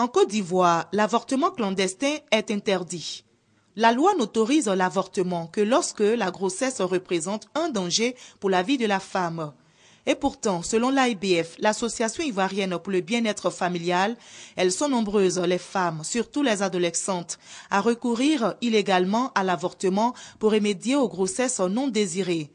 En Côte d'Ivoire, l'avortement clandestin est interdit. La loi n'autorise l'avortement que lorsque la grossesse représente un danger pour la vie de la femme. Et pourtant, selon l'AIBF, l'Association ivoirienne pour le bien-être familial, elles sont nombreuses, les femmes, surtout les adolescentes, à recourir illégalement à l'avortement pour remédier aux grossesses non désirées.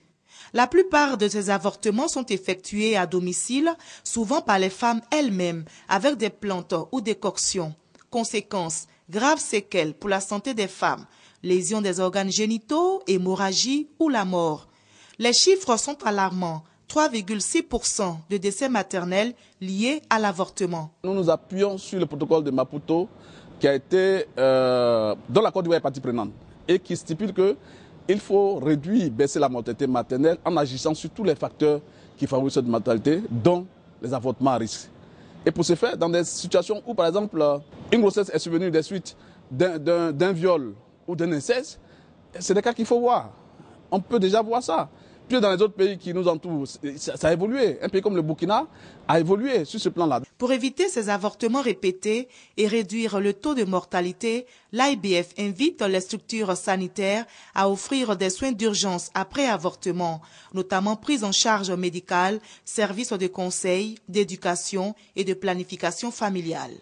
La plupart de ces avortements sont effectués à domicile, souvent par les femmes elles-mêmes, avec des plantes ou des coctions. Conséquences, graves séquelles pour la santé des femmes, lésions des organes génitaux, hémorragie ou la mort. Les chiffres sont alarmants. 3,6% de décès maternels liés à l'avortement. Nous nous appuyons sur le protocole de Maputo qui a été, euh, dans la Côte et qui stipule que il faut réduire, baisser la mortalité maternelle en agissant sur tous les facteurs qui favorisent cette mortalité, dont les avortements à risque. Et pour ce faire, dans des situations où, par exemple, une grossesse est survenue des suites d'un viol ou d'un inceste, c'est des cas qu'il faut voir. On peut déjà voir ça. Puis dans les autres pays qui nous entourent, ça, a évolué. Un pays comme le Burkina a évolué sur ce plan-là. Pour éviter ces avortements répétés et réduire le taux de mortalité, l'IBF invite les structures sanitaires à offrir des soins d'urgence après avortement, notamment prise en charge médicale, services de conseil, d'éducation et de planification familiale.